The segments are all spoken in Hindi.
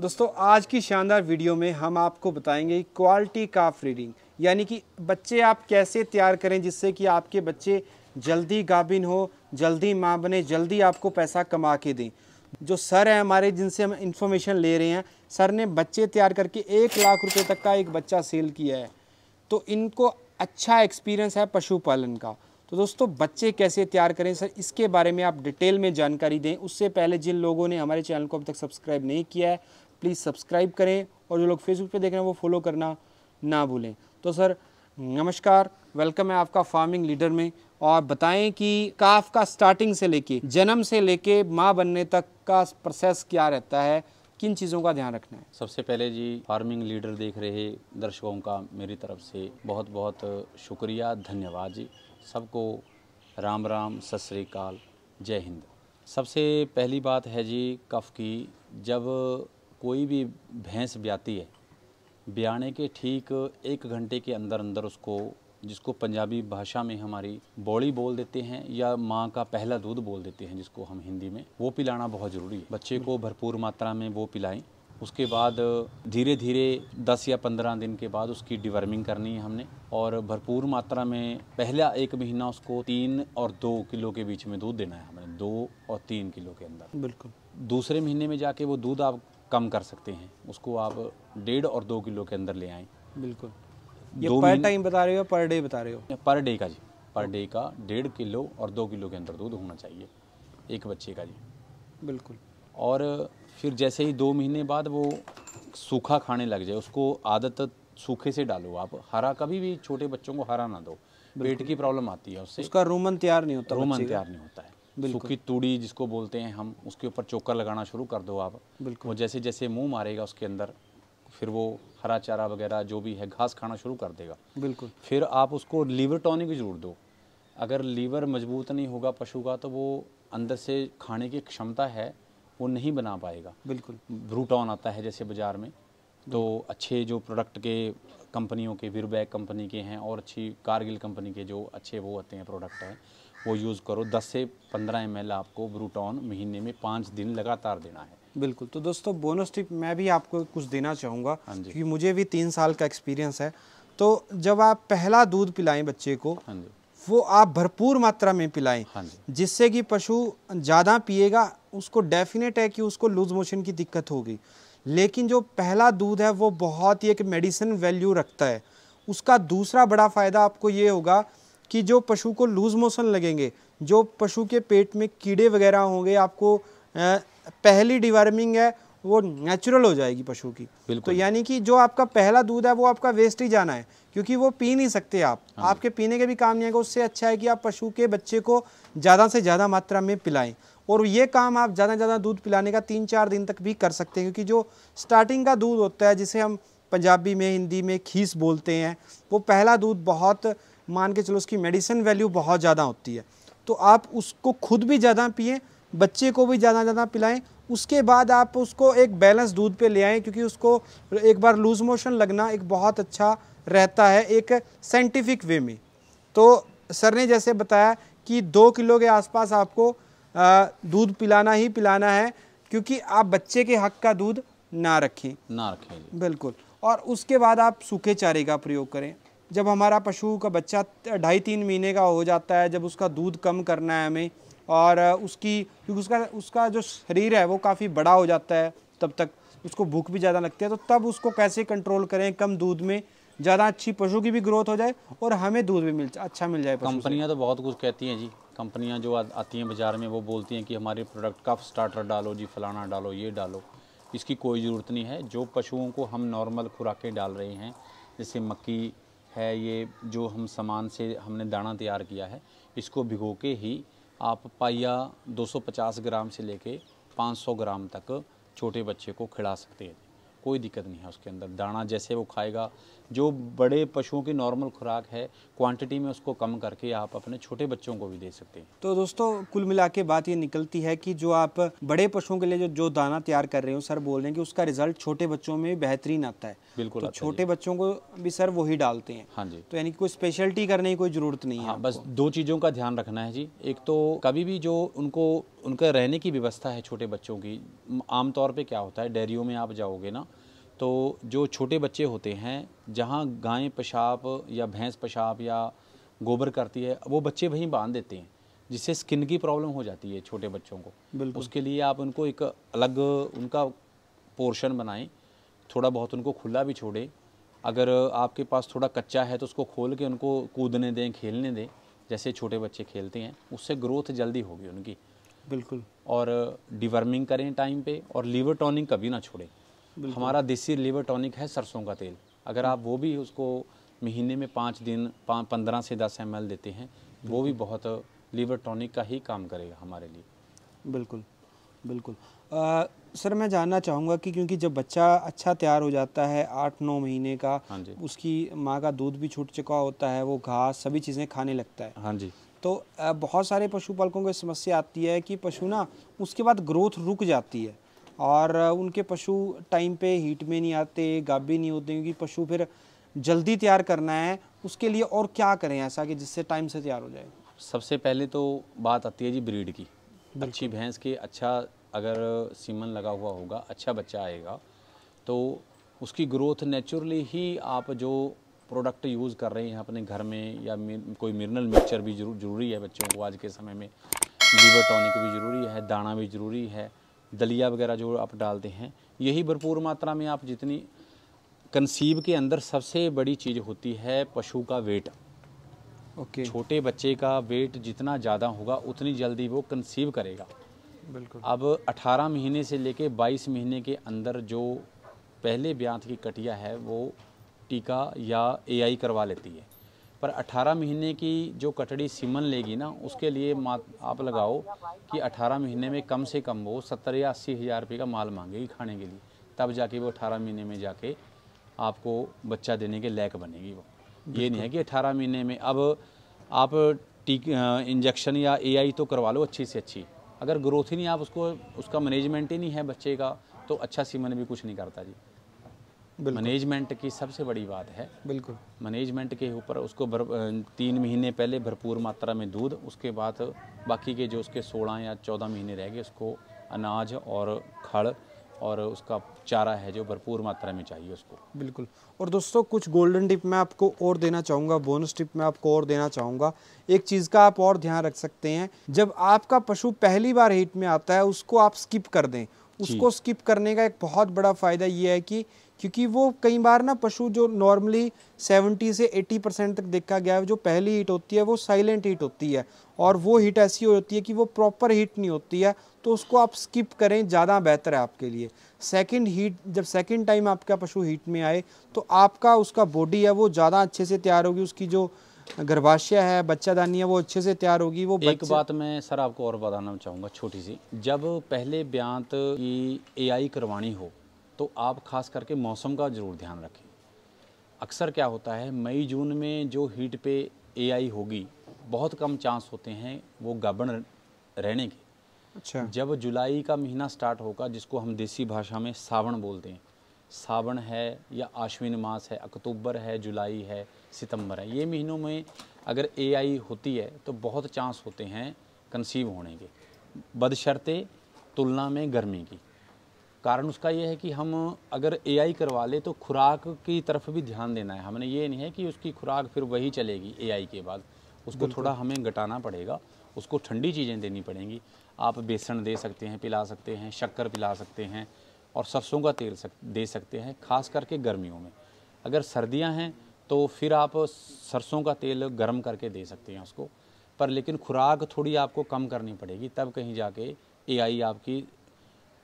दोस्तों आज की शानदार वीडियो में हम आपको बताएंगे क्वालिटी काफ रीडिंग यानी कि बच्चे आप कैसे तैयार करें जिससे कि आपके बच्चे जल्दी गाभिन हो जल्दी माँ बने जल्दी आपको पैसा कमा के दें जो सर हैं हमारे जिनसे हम इन्फॉर्मेशन ले रहे हैं सर ने बच्चे तैयार करके एक लाख रुपए तक का एक बच्चा सेल किया है तो इनको अच्छा एक्सपीरियंस है पशुपालन का तो दोस्तों बच्चे कैसे तैयार करें सर इसके बारे में आप डिटेल में जानकारी दें उससे पहले जिन लोगों ने हमारे चैनल को अब तक सब्सक्राइब नहीं किया है प्लीज़ सब्सक्राइब करें और जो लोग फेसबुक पे देख रहे हैं वो फॉलो करना ना भूलें तो सर नमस्कार वेलकम है आपका फार्मिंग लीडर में और बताएं कि काफ का स्टार्टिंग से लेके जन्म से लेके माँ बनने तक का प्रोसेस क्या रहता है किन चीज़ों का ध्यान रखना है सबसे पहले जी फार्मिंग लीडर देख रहे दर्शकों का मेरी तरफ से बहुत बहुत शुक्रिया धन्यवाद जी सबको राम राम सत श्रीकाल जय हिंद सबसे पहली बात है जी कफ की जब कोई भी भैंस ब्याती है ब्याने के ठीक एक घंटे के अंदर अंदर उसको जिसको पंजाबी भाषा में हमारी बौड़ी बोल देते हैं या माँ का पहला दूध बोल देते हैं जिसको हम हिंदी में वो पिलाना बहुत ज़रूरी है बच्चे को भरपूर मात्रा में वो पिलाएं उसके बाद धीरे धीरे 10 या 15 दिन के बाद उसकी डिवर्मिंग करनी है हमने और भरपूर मात्रा में पहला एक महीना उसको तीन और दो किलो के बीच में दूध देना है हमने दो और तीन किलो के अंदर बिल्कुल दूसरे महीने में जाके वो दूध आप कम कर सकते हैं उसको आप डेढ़ और दो किलो के अंदर ले आएँ बिल्कुल ये पर टाइम बता रहे हो पर डे बता रहे हो पर डे का जी पर डे का डेढ़ किलो और दो किलो के अंदर दूध होना चाहिए एक बच्चे का जी बिल्कुल और फिर जैसे ही दो महीने बाद वो सूखा खाने लग जाए उसको आदत सूखे से डालो आप हरा कभी भी छोटे बच्चों को हरा ना दो पेट की प्रॉब्लम आती है उससे उसका रोमन तैयार नहीं होता रोमन तैयार नहीं होता सूखी तूड़ी जिसको बोलते हैं हम उसके ऊपर चोकर लगाना शुरू कर दो आप बिल्कुल वो जैसे जैसे मुंह मारेगा उसके अंदर फिर वो हरा चारा वगैरह जो भी है घास खाना शुरू कर देगा बिल्कुल फिर आप उसको लीवर टॉनिक जरूर दो अगर लीवर मजबूत नहीं होगा पशु का तो वो अंदर से खाने की क्षमता है वो नहीं बना पाएगा बिल्कुल ब्रूटॉन आता है जैसे बाज़ार में तो अच्छे जो प्रोडक्ट के कंपनियों के वीरबैग कंपनी के हैं और अच्छी कारगिल कंपनी के जो अच्छे वो होते हैं प्रोडक्ट हैं वो यूज़ करो 10 से 15 एम आपको ब्रूटॉन महीने में पाँच दिन लगातार देना है बिल्कुल तो दोस्तों बोनस टिप मैं भी आपको कुछ देना चाहूँगा हाँ क्योंकि मुझे भी तीन साल का एक्सपीरियंस है तो जब आप पहला दूध पिलाएं बच्चे को हाँ वो आप भरपूर मात्रा में पिलाएं हाँ जिससे कि पशु ज़्यादा पिएगा उसको डेफिनेट है कि उसको लूज मोशन की दिक्कत होगी लेकिन जो पहला दूध है वो बहुत ही एक मेडिसिन वैल्यू रखता है उसका दूसरा बड़ा फ़ायदा आपको ये होगा कि जो पशु को लूज़ मोशन लगेंगे जो पशु के पेट में कीड़े वगैरह होंगे आपको पहली डिवर्मिंग है वो नेचुरल हो जाएगी पशु की तो यानी कि जो आपका पहला दूध है वो आपका वेस्ट ही जाना है क्योंकि वो पी नहीं सकते आप हाँ आपके पीने के भी काम नहीं आएगा उससे अच्छा है कि आप पशु के बच्चे को ज़्यादा से ज़्यादा मात्रा में पिलाएं और ये काम आप ज़्यादा से ज़्यादा दूध पिलाने का तीन चार दिन तक भी कर सकते हैं क्योंकि जो स्टार्टिंग का दूध होता है जिसे हम पंजाबी में हिंदी में खीस बोलते हैं वो पहला दूध बहुत मान के चलो उसकी मेडिसिन वैल्यू बहुत ज़्यादा होती है तो आप उसको खुद भी ज़्यादा पिए बच्चे को भी ज़्यादा ज़्यादा पिलाएं उसके बाद आप उसको एक बैलेंस दूध पे ले आएँ क्योंकि उसको एक बार लूज़ मोशन लगना एक बहुत अच्छा रहता है एक साइंटिफिक वे में तो सर ने जैसे बताया कि दो किलो के आसपास आपको दूध पिलाना ही पिलाना है क्योंकि आप बच्चे के हक का दूध ना रखें ना रखें बिल्कुल और उसके बाद आप सूखे चारे का प्रयोग करें जब हमारा पशु का बच्चा ढाई तीन महीने का हो जाता है जब उसका दूध कम करना है हमें और उसकी क्योंकि उसका उसका जो शरीर है वो काफ़ी बड़ा हो जाता है तब तक उसको भूख भी ज़्यादा लगती है तो तब उसको कैसे कंट्रोल करें कम दूध में ज़्यादा अच्छी पशु की भी ग्रोथ हो जाए और हमें दूध भी मिल अच्छा मिल जाए कंपनियाँ तो बहुत कुछ कहती हैं जी कंपनियाँ जो आती हैं बाज़ार में वो बोलती हैं कि हमारे प्रोडक्ट का स्टार्टर डालो जी फलाना डालो ये डालो इसकी कोई ज़रूरत नहीं है जो पशुओं को हम नॉर्मल खुराकें डाल रहे हैं जैसे मक्की है ये जो हम सामान से हमने दाना तैयार किया है इसको भिगो के ही आप पाया 250 ग्राम से लेके 500 ग्राम तक छोटे बच्चे को खिला सकते हैं कोई दिक्कत नहीं है उसके अंदर दाना जैसे वो खाएगा जो बड़े पशुओं की नॉर्मल खुराक है क्वांटिटी में उसको कम करके आप अपने छोटे बच्चों को भी दे सकते हैं तो दोस्तों कुल मिला के बात ये निकलती है कि जो आप बड़े पशुओं के लिए जो जो दाना तैयार कर रहे हो सर बोल रहे हैं कि उसका रिजल्ट छोटे बच्चों में भी बेहतरीन आता है बिल्कुल तो छोटे बच्चों को भी सर वही डालते हैं हाँ जी तो यानी कोई स्पेशलिटी करने की कोई जरूरत नहीं है हाँ, बस दो चीज़ों का ध्यान रखना है जी एक तो कभी भी जो उनको उनका रहने की व्यवस्था है छोटे बच्चों की आमतौर पर क्या होता है डेयरियों में आप जाओगे ना तो जो छोटे बच्चे होते हैं जहाँ गाय पेशाब या भैंस पेशाब या गोबर करती है वो बच्चे वहीं बांध देते हैं जिससे स्किन की प्रॉब्लम हो जाती है छोटे बच्चों को उसके लिए आप उनको एक अलग उनका पोर्शन बनाएं थोड़ा बहुत उनको खुला भी छोड़ें अगर आपके पास थोड़ा कच्चा है तो उसको खोल के उनको कूदने दें खेलने दें जैसे छोटे बच्चे खेलते हैं उससे ग्रोथ जल्दी होगी उनकी बिल्कुल और डिवर्मिंग करें टाइम पे और लीवर टॉनिंग कभी ना छोड़ें हमारा देसी लीवर टॉनिक है सरसों का तेल अगर आप वो भी उसको महीने में पाँच दिन पंद्रह से दस एम देते हैं वो भी बहुत लीवर टॉनिक का ही काम करेगा हमारे लिए बिल्कुल बिल्कुल आ, सर मैं जानना चाहूँगा कि क्योंकि जब बच्चा अच्छा तैयार हो जाता है आठ नौ महीने का हाँ जी उसकी माँ का दूध भी छूट चुका होता है वो घास सभी चीज़ें खाने लगता है हाँ जी तो आ, बहुत सारे पशुपालकों को समस्या आती है कि पशु ना उसके बाद ग्रोथ रुक जाती है और उनके पशु टाइम पे हीट में नहीं आते गाबी नहीं होते क्योंकि पशु फिर जल्दी तैयार करना है उसके लिए और क्या करें ऐसा कि जिससे टाइम से तैयार हो जाए सबसे पहले तो बात आती है जी ब्रीड की अच्छी भैंस के अच्छा अगर सीमन लगा हुआ होगा अच्छा बच्चा आएगा तो उसकी ग्रोथ नेचुरली ही आप जो प्रोडक्ट यूज़ कर रहे हैं अपने घर में या कोई मिनरल मिक्सचर भी जरूरी है बच्चों को आज के समय में लीवर टॉनिक भी ज़रूरी है दाना भी ज़रूरी है दलिया वगैरह जो आप डालते हैं यही भरपूर मात्रा में आप जितनी कंसीव के अंदर सबसे बड़ी चीज़ होती है पशु का वेट ओके okay. छोटे बच्चे का वेट जितना ज़्यादा होगा उतनी जल्दी वो कंसीव करेगा बिल्कुल अब 18 महीने से लेके 22 महीने के अंदर जो पहले ब्यांत की कटिया है वो टीका या एआई करवा लेती है पर 18 महीने की जो कटड़ी सीमन लेगी ना उसके लिए आप लगाओ कि 18 महीने में कम से कम वो सत्तर या अस्सी हज़ार रुपये का माल मांगेगी खाने के लिए तब जाके वो 18 महीने में जाके आपको बच्चा देने के लायक बनेगी वो ये नहीं है कि 18 महीने में अब आप टीक इंजेक्शन या ए तो करवा लो अच्छी से अच्छी अगर ग्रोथ ही नहीं आप उसको उसका मैनेजमेंट ही नहीं है बच्चे का तो अच्छा सीमन भी कुछ नहीं करता जी मैनेजमेंट की सबसे बड़ी बात है बिल्कुल मैनेजमेंट के ऊपर उसको भर, तीन महीने पहले भरपूर मात्रा में दूध उसके बाद बाकी के जो उसके सोलह या चौदह महीने रह गए उसको अनाज और खड़ और उसका चारा है जो भरपूर मात्रा में चाहिए उसको बिल्कुल और दोस्तों कुछ गोल्डन टिप मैं आपको और देना चाहूँगा बोनस टिप मैं आपको और देना चाहूँगा एक चीज़ का आप और ध्यान रख सकते हैं जब आपका पशु पहली बार हीट में आता है उसको आप स्किप कर दें उसको स्किप करने का एक बहुत बड़ा फ़ायदा ये है कि क्योंकि वो कई बार ना पशु जो नॉर्मली 70 से 80 परसेंट तक देखा गया है जो पहली हीट होती है वो साइलेंट हीट होती है और वो हीट ऐसी होती है कि वो प्रॉपर हीट नहीं होती है तो उसको आप स्किप करें ज़्यादा बेहतर है आपके लिए सेकंड हीट जब सेकंड टाइम आपका पशु हीट में आए तो आपका उसका बॉडी है वो ज़्यादा अच्छे से तैयार होगी उसकी जो गर्भाशय है बच्चादानी है वो अच्छे से तैयार होगी वो एक बात मैं सर आपको और बताना चाहूँगा छोटी सी जब पहले ब्यांत की ए करवानी हो तो आप खास करके मौसम का ज़रूर ध्यान रखें अक्सर क्या होता है मई जून में जो हीट पे एआई होगी बहुत कम चांस होते हैं वो गबन रहने के अच्छा जब जुलाई का महीना स्टार्ट होगा जिसको हम देसी भाषा में सावन बोलते हैं सावन है या आश्विन मास है अक्टूबर है जुलाई है सितंबर है ये महीनों में अगर एआई होती है तो बहुत चांस होते हैं कंसीव होने के बदशर्ते तुलना में गर्मी की कारण उसका ये है कि हम अगर एआई करवा ले तो खुराक की तरफ भी ध्यान देना है हमने ये नहीं है कि उसकी खुराक फिर वही चलेगी एआई के बाद उसको थोड़ा हमें घटाना पड़ेगा उसको ठंडी चीज़ें देनी पड़ेंगी आप बेसन दे सकते हैं पिला सकते हैं शक्कर पिला सकते हैं और सरसों का तेल सक, दे सकते हैं खास करके गर्मियों में अगर सर्दियाँ हैं तो फिर आप सरसों का तेल गर्म करके दे सकते हैं उसको पर लेकिन खुराक थोड़ी आपको कम करनी पड़ेगी तब कहीं जाके एआई आपकी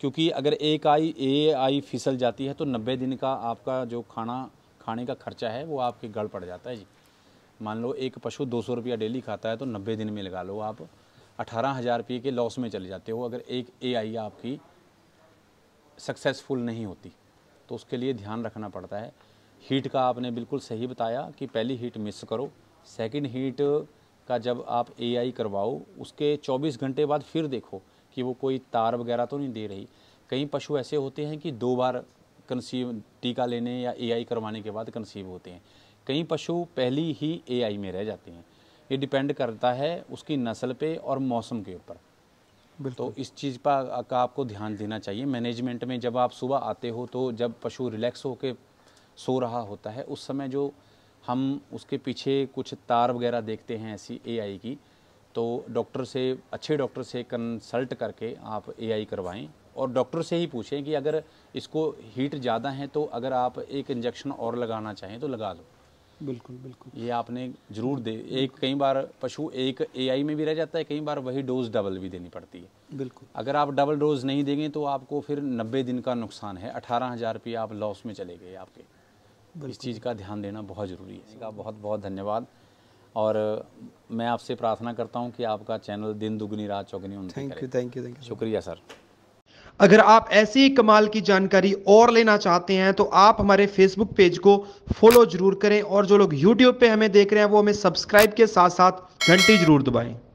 क्योंकि अगर एक आई ए आई फिसल जाती है तो नब्बे दिन का आपका जो खाना खाने का खर्चा है वो आपके गड़ पड़ जाता है जी मान लो एक पशु दो सौ रुपया डेली खाता है तो नब्बे दिन में लगा लो आप अठारह हज़ार रुपये के लॉस में चले जाते हो अगर एक ए आई आपकी सक्सेसफुल नहीं होती तो उसके लिए ध्यान रखना पड़ता है हीट का आपने बिल्कुल सही बताया कि पहली हीट मिस करो सेकेंड हीट का जब आप ए करवाओ उसके चौबीस घंटे बाद फिर देखो कि वो कोई तार वगैरह तो नहीं दे रही कई पशु ऐसे होते हैं कि दो बार कंसीव टीका लेने या एआई करवाने के बाद कंसीव होते हैं कई पशु पहली ही एआई में रह जाते हैं ये डिपेंड करता है उसकी नस्ल पे और मौसम के ऊपर तो इस चीज़ पर का आपको ध्यान देना चाहिए मैनेजमेंट में जब आप सुबह आते हो तो जब पशु रिलैक्स होकर सो रहा होता है उस समय जो हम उसके पीछे कुछ तार वगैरह देखते हैं ऐसी एआई की तो डॉक्टर से अच्छे डॉक्टर से कंसल्ट करके आप एआई करवाएं और डॉक्टर से ही पूछें कि अगर इसको हीट ज़्यादा है तो अगर आप एक इंजेक्शन और लगाना चाहें तो लगा लो बिल्कुल बिल्कुल ये आपने जरूर दे एक कई बार पशु एक एआई में भी रह जाता है कई बार वही डोज डबल भी देनी पड़ती है बिल्कुल अगर आप डबल डोज नहीं देंगे तो आपको फिर नब्बे दिन का नुकसान है अठारह हज़ार रुपये आप लॉस में चले गए आपके इस चीज़ का ध्यान देना बहुत ज़रूरी है इसका बहुत बहुत धन्यवाद और मैं आपसे प्रार्थना करता हूँ कि आपका चैनल दिन दुगनी रात चौगनी thank you thank you thank you शुक्रिया सर अगर आप ऐसी कमाल की जानकारी और लेना चाहते हैं तो आप हमारे फेसबुक पेज को फॉलो जरूर करें और जो लोग यूट्यूब पे हमें देख रहे हैं वो हमें सब्सक्राइब के साथ साथ घंटी जरूर दबाएं